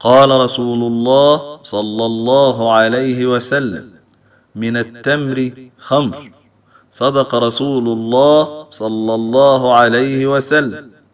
قال رسول الله صلى الله عليه وسلم من التمر خمر صدق رسول الله صلى الله عليه وسلم